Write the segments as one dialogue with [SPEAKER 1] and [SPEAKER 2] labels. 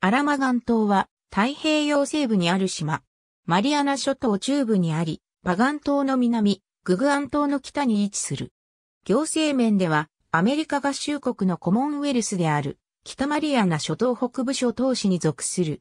[SPEAKER 1] アラマガン島は太平洋西部にある島。マリアナ諸島中部にあり、
[SPEAKER 2] パガン島の南、ググアン島の北に位置する。行政面ではアメリカ合衆国のコモンウェルスである北マリアナ諸島北部諸島市に属する。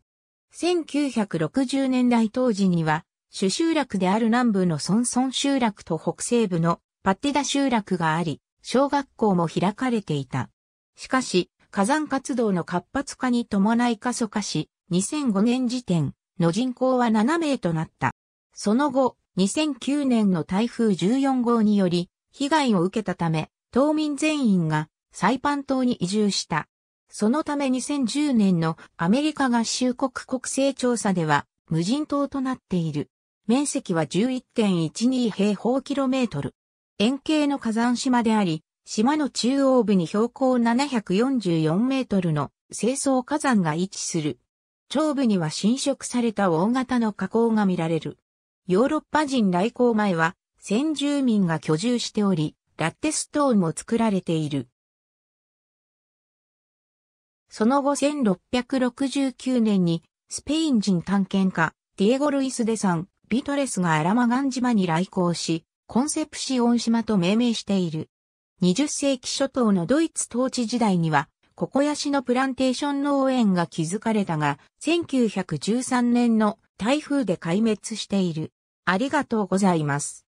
[SPEAKER 2] 1960年代当時には主集落である南部のソンソン集落と北西部のパッテダ集落があり、小学校も開かれていた。しかし、火山活動の活発化に伴い過疎化し、2005年時点の人口は7名となった。その後、2009年の台風14号により、被害を受けたため、島民全員がサイパン島に移住した。そのため2010年のアメリカ合衆国国勢調査では無人島となっている。面積は11.12平方キロメートル。円形の火山島であり、島の中央部に標高744メートルの清掃火山が位置する。頂部には侵食された大型の火口が見られる。ヨーロッパ人来航前は先住民が居住しており、ラッテストーンも作られている。その後1669年にスペイン人探検家ディエゴ・ルイス・デサン・ビトレスがアラマガン島に来航し、コンセプシオン島と命名している。20世紀初頭のドイツ統治時代には、ココヤシのプランテーション農園が築かれたが、
[SPEAKER 1] 1913年の台風で壊滅している。ありがとうございます。